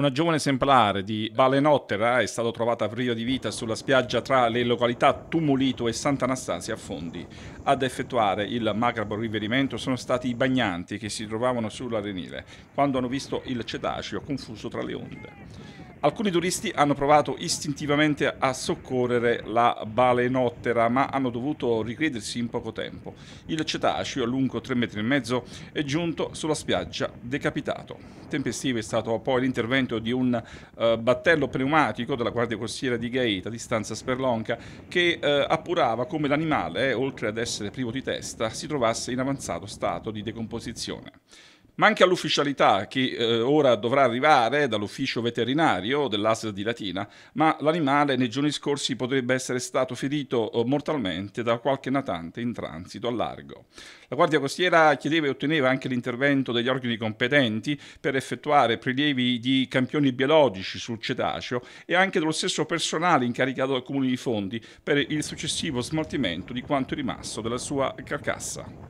Una giovane esemplare di Balenottera è stata trovata priva di Vita sulla spiaggia tra le località Tumulito e Sant'Anastasia a Fondi. Ad effettuare il macabro riverimento sono stati i bagnanti che si trovavano sull'arenile quando hanno visto il cetaceo confuso tra le onde. Alcuni turisti hanno provato istintivamente a soccorrere la balenottera, ma hanno dovuto ricredersi in poco tempo. Il cetaceo, lungo 3,5 metri, è giunto sulla spiaggia decapitato. Tempestivo è stato poi l'intervento di un eh, battello pneumatico della Guardia Costiera di Gaeta, distanza Sperlonca, che eh, appurava come l'animale, eh, oltre ad essere privo di testa, si trovasse in avanzato stato di decomposizione ma anche all'ufficialità che eh, ora dovrà arrivare dall'ufficio veterinario dell'Asia di Latina, ma l'animale nei giorni scorsi potrebbe essere stato ferito eh, mortalmente da qualche natante in transito a largo. La Guardia Costiera chiedeva e otteneva anche l'intervento degli organi competenti per effettuare prelievi di campioni biologici sul cetaceo e anche dello stesso personale incaricato dal Comune di Fondi per il successivo smaltimento di quanto è rimasto della sua carcassa.